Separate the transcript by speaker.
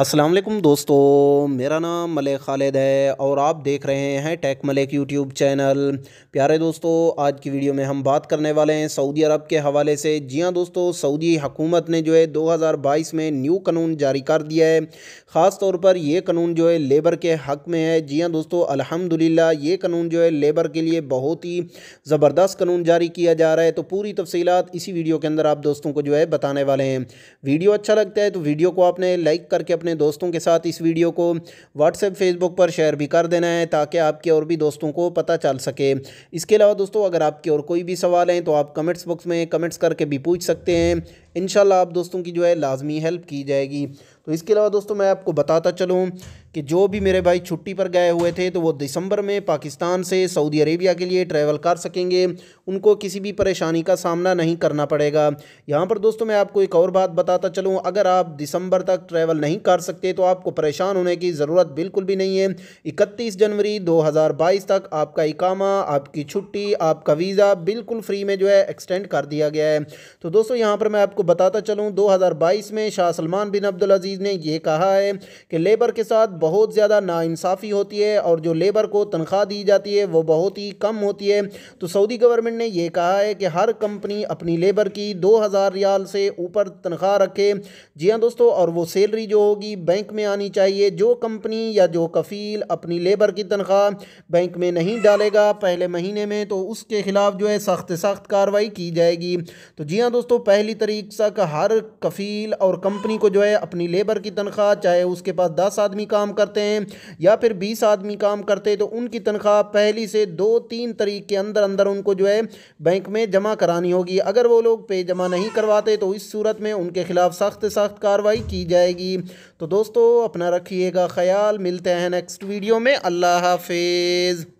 Speaker 1: असलम दोस्तों मेरा नाम मले खालिद है और आप देख रहे हैं टेक मलिक यूट्यूब चैनल प्यारे दोस्तों आज की वीडियो में हम बात करने वाले हैं सऊदी अरब के हवाले से जी हां दोस्तों सऊदी हुकूमत ने जो है 2022 में न्यू कानून जारी कर दिया है ख़ास तौर पर यह कानून जो है लेबर के हक़ में है जी हां दोस्तों अलहमदिल्ला ये कानून जो है हाँ लेबर के लिए बहुत ही ज़बरदस्त कानून जारी किया जा रहा है तो पूरी तफसीत इसी वीडियो के अंदर आप दोस्तों को जो है बताने वाले हैं वीडियो अच्छा लगता है तो वीडियो को आपने लाइक करके अपने अपने दोस्तों के साथ इस वीडियो को व्हाट्सएप फेसबुक पर शेयर भी कर देना है ताकि आपके और भी दोस्तों को पता चल सके इसके अलावा दोस्तों अगर आपके और कोई भी सवाल हैं तो आप कमेंट्स बॉक्स में कमेंट्स करके भी पूछ सकते हैं इन आप दोस्तों की जो है लाजमी हेल्प की जाएगी तो इसके अलावा दोस्तों मैं आपको बताता चलूँ कि जो भी मेरे भाई छुट्टी पर गए हुए थे तो वो दिसंबर में पाकिस्तान से सऊदी अरेबिया के लिए ट्रैवल कर सकेंगे उनको किसी भी परेशानी का सामना नहीं करना पड़ेगा यहाँ पर दोस्तों मैं आपको एक और बात बताता चलूँ अगर आप दिसंबर तक ट्रैवल नहीं कर सकते तो आपको परेशान होने की ज़रूरत बिल्कुल भी नहीं है इकतीस जनवरी दो तक आपका इकामा आपकी छुट्टी आपका वीज़ा बिल्कुल फ्री में जो है एक्सटेंड कर दिया गया है तो दोस्तों यहाँ पर मैं आपको बताता चलूँ दो में शाह सलमान बिन अब्दुल अजीज़ ने यह कहा है कि लेबर के साथ बहुत ज़्यादा नाानसाफ़ी होती है और जो लेबर को तनख्वाह दी जाती है वो बहुत ही कम होती है तो सऊदी गवर्नमेंट ने यह कहा है कि हर कंपनी अपनी लेबर की दो हज़ार रियाल से ऊपर तनख्वाह रखे जी हाँ दोस्तों और वो सैलरी जो होगी बैंक में आनी चाहिए जो कंपनी या जो कफ़ील अपनी लेबर की तनख्वाह बैंक में नहीं डालेगा पहले महीने में तो उसके ख़िलाफ़ जो है सख्त सख्त कार्रवाई की जाएगी तो जी हाँ दोस्तों पहली तरीक तक हर कफ़ील और कंपनी को जो है अपनी लेबर की तनख्वाह चाहे उसके पास दस आदमी काम काम करते हैं या फिर बीस आदमी काम करते तो उनकी तनख्वाह पहली से दो तीन तरीक के अंदर अंदर उनको जो है बैंक में जमा करानी होगी अगर वो लोग पे जमा नहीं करवाते तो इस सूरत में उनके खिलाफ सख्त सख्त कार्रवाई की जाएगी तो दोस्तों अपना रखिएगा ख्याल मिलते हैं नेक्स्ट वीडियो में अल्लाह हाफिज़